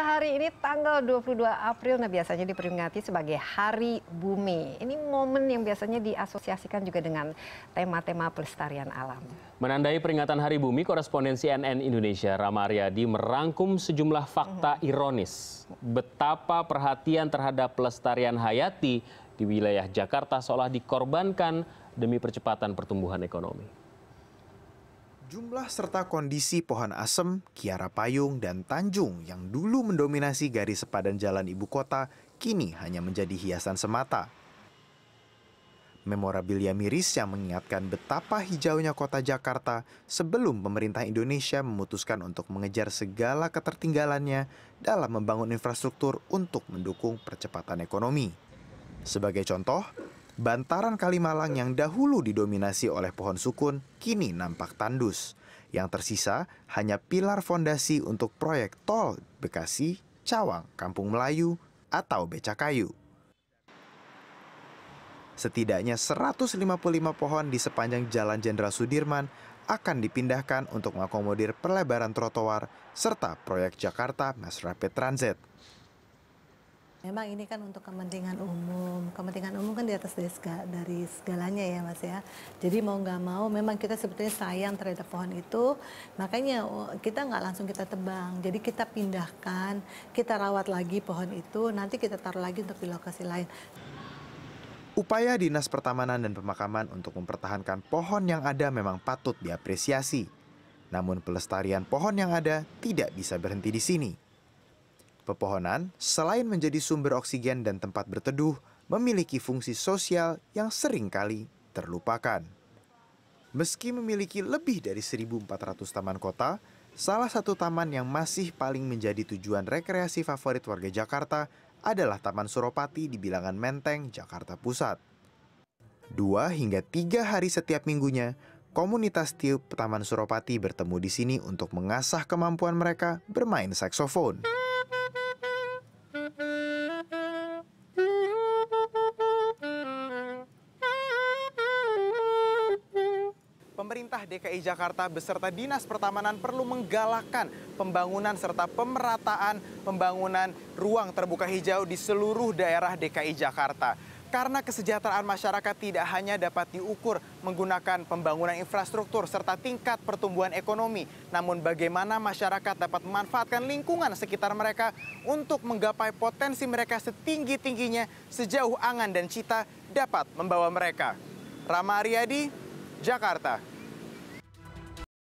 Hari ini tanggal 22 April nah biasanya diperingati sebagai Hari Bumi. Ini momen yang biasanya diasosiasikan juga dengan tema-tema pelestarian alam. Menandai peringatan Hari Bumi, korespondensi NN Indonesia Rama Aryadi merangkum sejumlah fakta mhm. ironis betapa perhatian terhadap pelestarian hayati di wilayah Jakarta seolah dikorbankan demi percepatan pertumbuhan ekonomi. Jumlah serta kondisi pohon asem, kiara payung, dan tanjung yang dulu mendominasi garis sepadan jalan ibu kota kini hanya menjadi hiasan semata. Memorabilia miris yang mengingatkan betapa hijaunya kota Jakarta sebelum pemerintah Indonesia memutuskan untuk mengejar segala ketertinggalannya dalam membangun infrastruktur untuk mendukung percepatan ekonomi. Sebagai contoh, Bantaran Kalimalang yang dahulu didominasi oleh pohon sukun kini nampak tandus. Yang tersisa hanya pilar fondasi untuk proyek tol Bekasi, Cawang, Kampung Melayu, atau Becakayu. Setidaknya 155 pohon di sepanjang Jalan Jenderal Sudirman akan dipindahkan untuk mengakomodir pelebaran trotoar serta proyek Jakarta Mass Rapid Transit. Memang ini kan untuk kepentingan umum. Kepentingan umum kan di atas dari, segala, dari segalanya ya Mas ya. Jadi mau nggak mau memang kita sebetulnya sayang terhadap pohon itu. Makanya oh, kita nggak langsung kita tebang. Jadi kita pindahkan, kita rawat lagi pohon itu. Nanti kita taruh lagi untuk di lokasi lain. Upaya Dinas Pertamanan dan Pemakaman untuk mempertahankan pohon yang ada memang patut diapresiasi. Namun pelestarian pohon yang ada tidak bisa berhenti di sini. Pepohonan, selain menjadi sumber oksigen dan tempat berteduh, memiliki fungsi sosial yang seringkali terlupakan. Meski memiliki lebih dari 1.400 taman kota, salah satu taman yang masih paling menjadi tujuan rekreasi favorit warga Jakarta adalah Taman Suropati di bilangan Menteng, Jakarta Pusat. Dua hingga tiga hari setiap minggunya, komunitas tiup Taman Suropati bertemu di sini untuk mengasah kemampuan mereka bermain saksofon. pemerintah DKI Jakarta beserta Dinas Pertamanan perlu menggalakkan pembangunan serta pemerataan pembangunan ruang terbuka hijau di seluruh daerah DKI Jakarta. Karena kesejahteraan masyarakat tidak hanya dapat diukur menggunakan pembangunan infrastruktur serta tingkat pertumbuhan ekonomi, namun bagaimana masyarakat dapat memanfaatkan lingkungan sekitar mereka untuk menggapai potensi mereka setinggi-tingginya sejauh angan dan cita dapat membawa mereka. Rama Ariyadi, Jakarta.